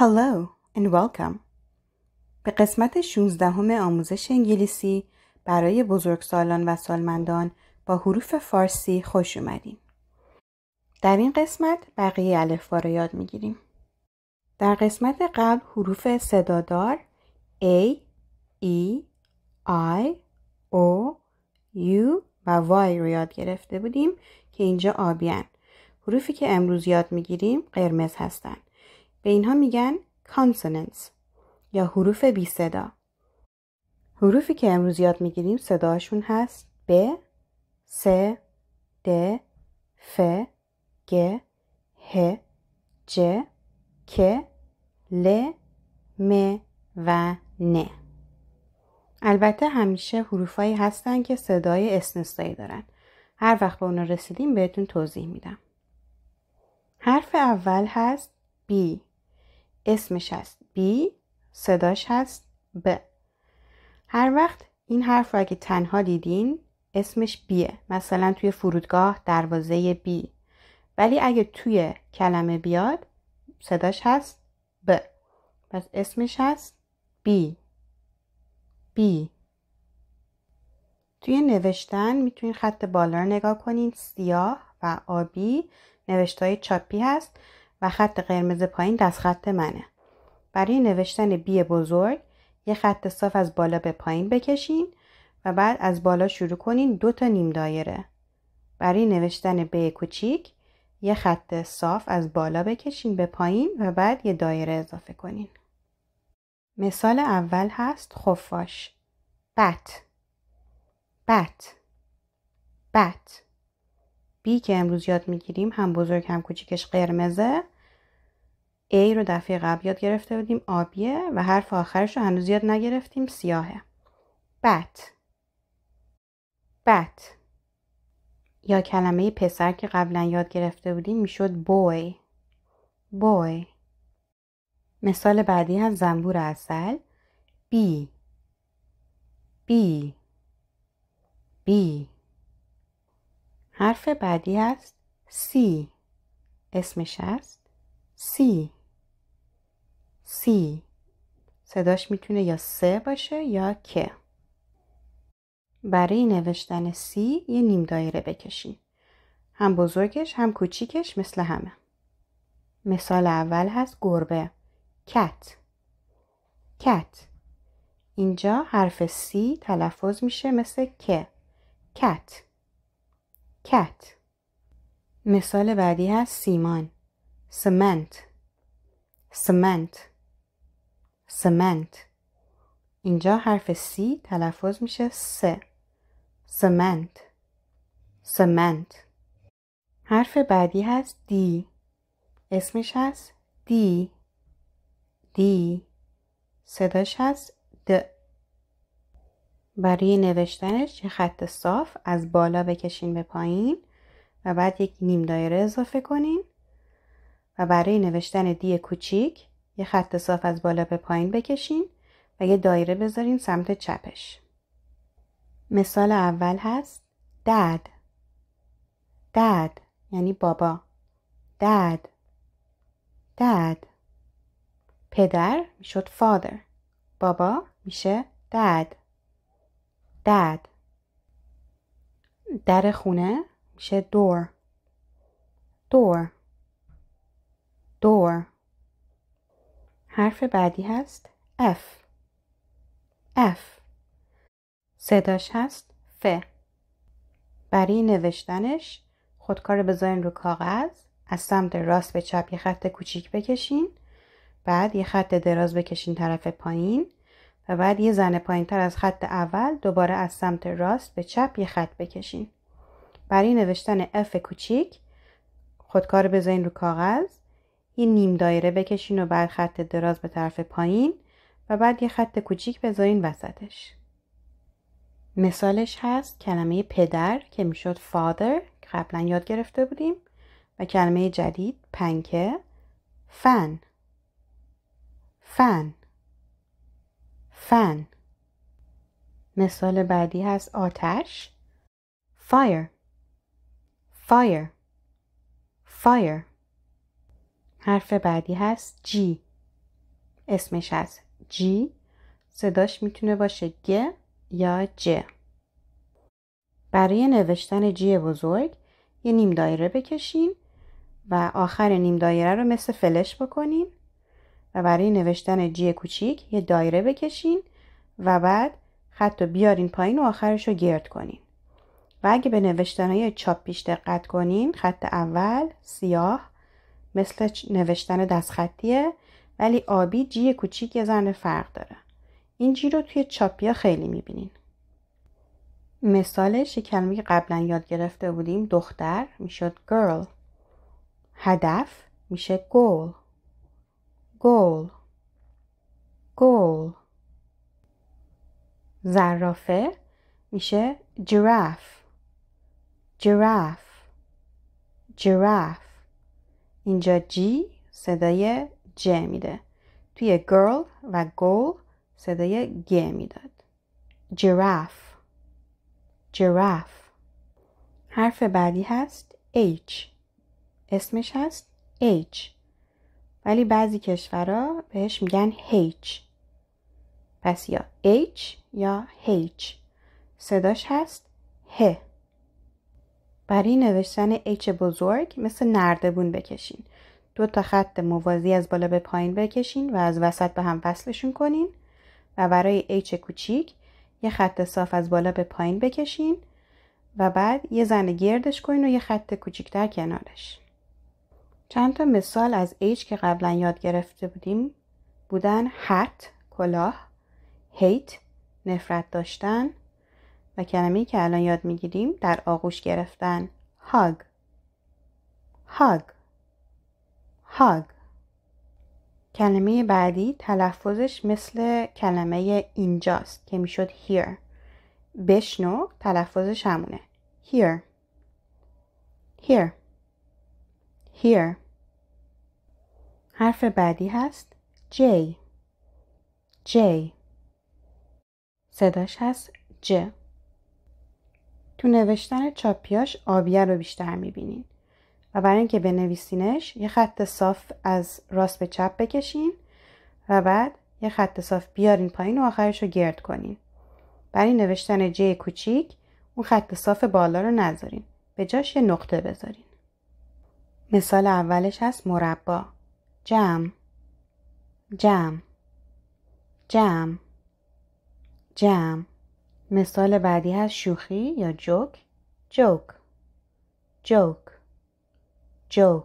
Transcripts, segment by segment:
Hello and welcome. به قسمت 16 همه آموزش انگلیسی برای بزرگسالان و سالمندان با حروف فارسی خوش اومدیم. در این قسمت بقیه الفبا رو یاد میگیریم. در قسمت قبل حروف صدادار A, E, I, O, U و Y رو یاد گرفته بودیم که اینجا آبیان. حروفی که امروز یاد میگیریم قرمز هستند. به اینها میگن کانسوننس یا حروف بی صدا حروفی که امروز یاد میگیریم صداشون هست ب س د ف گ ه ج ک ل م و ن البته همیشه حروفایی هستن که صدای اسنستایی دارن هر وقت به اونا رسیدیم بهتون توضیح میدم حرف اول هست بی اسمش هست بی صداش هست ب هر وقت این حرف رو اگه تنها دیدین اسمش بیه مثلا توی فرودگاه دروازه بی ولی اگه توی کلمه بیاد صداش هست ب پس اسمش هست بی بی توی نوشتن میتونین خط بالا رو نگاه کنین سیاه و آبی نوشتهای چاپی هست و خط قرمز پایین دست خط منه برای نوشتن بی بزرگ یه خط صاف از بالا به پایین بکشین و بعد از بالا شروع کنین دو تا نیم دایره برای نوشتن ب کوچیک یه خط صاف از بالا بکشین به پایین و بعد یه دایره اضافه کنین مثال اول هست خفاش بت بت بت بی که امروز یاد میگیریم هم بزرگ هم کوچیکش قرمزه A رو دفعه قبل یاد گرفته بودیم آبیه و حرف آخرش رو هنوز یاد نگرفتیم سیاهه بت بت یا کلمه پسر که قبلا یاد گرفته بودیم میشد بوی بوی مثال بعدی هم زنبور اصل بی بی بی حرف بعدی است سی اسمش است سی سی صداش میتونه یا سه باشه یا که برای نوشتن سی یه نیم دایره بکشیم هم بزرگش هم کوچیکش مثل همه مثال اول هست گربه کت کت اینجا حرف سی تلفظ میشه مثل که کت کت مثال بعدی هست سیمان سمنت سمنت سمنت اینجا حرف سی تلفظ میشه س سمنت سمنت حرف بعدی هست دی اسمش هست دی دی صداش هست د برای نوشتنش یه خط صاف از بالا بکشین به پایین و بعد یک نیم دایره اضافه کنین و برای نوشتن دی کوچیک یه خط صاف از بالا به پایین بکشین و یه دایره بذارین سمت چپش مثال اول هست دد دد یعنی بابا دد دد پدر میشد فادر بابا میشه دد dad در خونه میشه دور door door حرف بعدی هست F F صداش هست ف برای نوشتنش خودکار بذارین رو کاغذ از سمت راست به چپ یه خط کوچیک بکشین بعد یه خط دراز بکشین طرف پایین و بعد یه زن پایین تر از خط اول دوباره از سمت راست به چپ یه خط بکشین برای نوشتن F کوچیک خودکار بذارین رو کاغذ یه نیم دایره بکشین و بعد خط دراز به طرف پایین و بعد یه خط کوچیک بذارین وسطش مثالش هست کلمه پدر که میشد فادر که قبلا یاد گرفته بودیم و کلمه جدید پنکه فن فن فن مثال بعدی هست آتش fire fire fire حرف بعدی هست جی اسمش هست جی صداش میتونه باشه گ یا ج برای نوشتن جی بزرگ یه نیم دایره بکشین و آخر نیم دایره رو مثل فلش بکنین برای نوشتن جی کوچیک یه دایره بکشین و بعد خط رو بیارین پایین و آخرش رو گرد کنین و اگه به نوشتن های چاپ پیش دقت کنین خط اول سیاه مثل نوشتن دستخطیه ولی آبی جی کوچیک یه زن فرق داره این جی رو توی چاپیا خیلی میبینین مثالش یه کلمه که قبلا یاد گرفته بودیم دختر میشد girl هدف میشه goal گل گل زرافه میشه جراف جراف جراف اینجا جی صدای ج میده توی گرل و گل صدای گ میداد جراف جراف حرف بعدی هست H اسمش هست H ولی بعضی کشورها بهش میگن هیچ پس یا H یا هیچ صداش هست ه برای نوشتن H بزرگ مثل نردبون بکشین دو تا خط موازی از بالا به پایین بکشین و از وسط به هم وصلشون کنین و برای H کوچیک یه خط صاف از بالا به پایین بکشین و بعد یه زن گردش کنین و یه خط کوچیکتر کنارش چند تا مثال از ایج که قبلا یاد گرفته بودیم بودن هت کلاه هیت نفرت داشتن و کلمه که الان یاد میگیریم در آغوش گرفتن هاگ هاگ هاگ کلمه بعدی تلفظش مثل کلمه اینجاست که میشد هیر بشنو تلفظش همونه هیر here here حرف بعدی هست J J صداش هست J تو نوشتن چاپیاش آبیه رو بیشتر میبینین و برای اینکه بنویسینش یه خط صاف از راست به چپ بکشین و بعد یه خط صاف بیارین پایین و آخرش رو گرد کنین برای نوشتن J کوچیک اون خط صاف بالا رو نذارین به جاش یه نقطه بذارین مثال اولش هست مربا جم جم جم جم مثال بعدی هست شوخی یا جوک جوک جوک جوک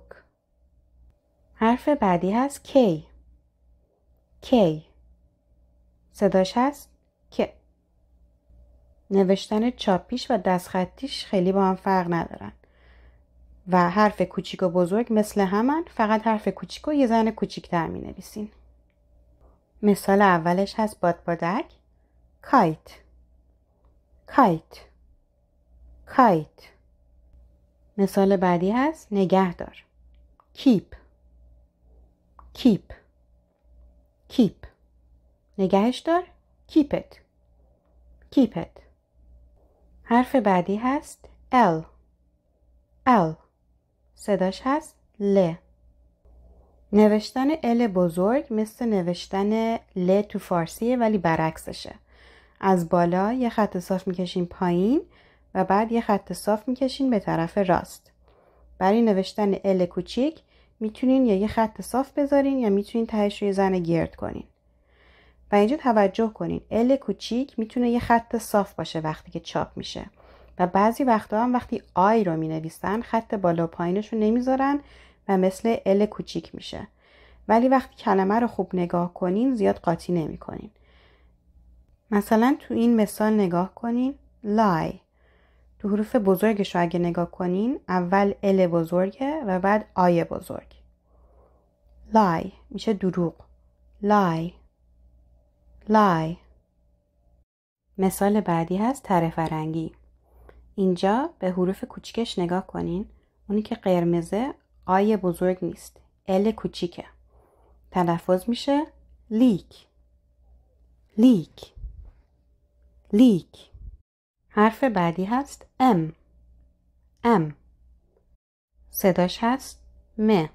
حرف بعدی هست کی کی صداش هست که نوشتن چاپیش و دستخطیش خیلی با هم فرق ندارن و حرف کوچیک و بزرگ مثل همن فقط حرف کوچیک و یه زن کوچیکتر می نویسین. مثال اولش هست بادبادک کایت کایت کایت مثال بعدی هست نگهدار کیپ کیپ کیپ نگهش دار کیپت کیپت حرف بعدی هست ال ال صداش هست ل نوشتن ال بزرگ مثل نوشتن ل تو فارسیه ولی برعکسشه از بالا یه خط صاف میکشین پایین و بعد یه خط صاف میکشین به طرف راست برای نوشتن ال کوچیک میتونین یا یه خط صاف بذارین یا میتونین تهش روی زن گرد کنین و اینجا توجه کنین ال کوچیک میتونه یه خط صاف باشه وقتی که چاپ میشه و بعضی وقتا هم وقتی آی رو می نویسن خط بالا و پایینش رو نمیذارن و مثل ال کوچیک میشه ولی وقتی کلمه رو خوب نگاه کنین زیاد قاطی نمی کنین. مثلا تو این مثال نگاه کنین لای تو حروف بزرگش رو اگه نگاه کنین اول ال بزرگه و بعد آی بزرگ لای میشه دروغ لای لای مثال بعدی هست طرف فرنگی اینجا به حروف کوچکش نگاه کنین اونی که قرمزه آی بزرگ نیست ال کوچیکه تلفظ میشه لیک لیک لیک حرف بعدی هست ام ام صداش هست م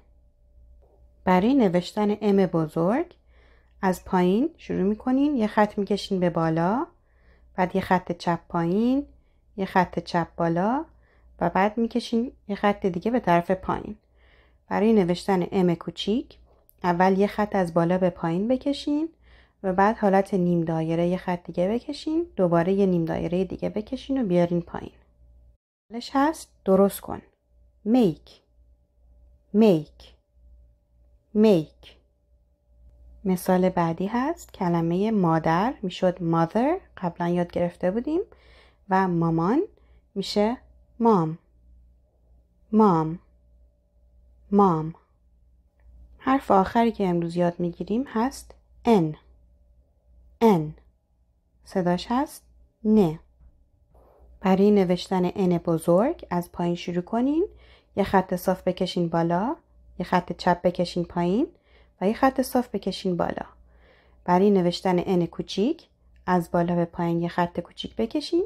برای نوشتن ام بزرگ از پایین شروع میکنین یه خط میکشین به بالا بعد یه خط چپ پایین یه خط چپ بالا و بعد میکشین یه خط دیگه به طرف پایین برای نوشتن ام کوچیک اول یه خط از بالا به پایین بکشین و بعد حالت نیم دایره یه خط دیگه بکشین دوباره یه نیم دایره دیگه بکشین و بیارین پایین حالش هست درست کن میک میک میک مثال بعدی هست کلمه مادر میشد مادر قبلا یاد گرفته بودیم و مامان میشه مام مام مام حرف آخری که امروز یاد میگیریم هست ان ان صداش هست نه برای نوشتن ان بزرگ از پایین شروع کنین یه خط صاف بکشین بالا یه خط چپ بکشین پایین و یه خط صاف بکشین بالا برای نوشتن ان کوچیک از بالا به پایین یه خط کوچیک بکشین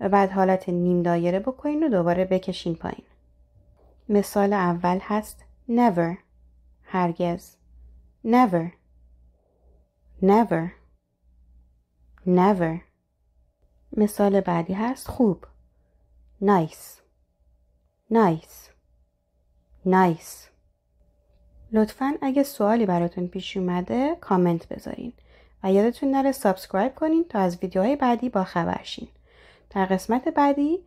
و بعد حالت نیم دایره بکنین و دوباره بکشین پایین مثال اول هست never هرگز never never never مثال بعدی هست خوب nice nice nice لطفا اگه سوالی براتون پیش اومده کامنت بذارین و یادتون نره سابسکرایب کنین تا از ویدیوهای بعدی با خبرشین شین در قسمت بعدی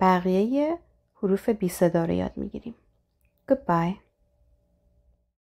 بقیه حروف بی صدا رو یاد میگیریم. Goodbye.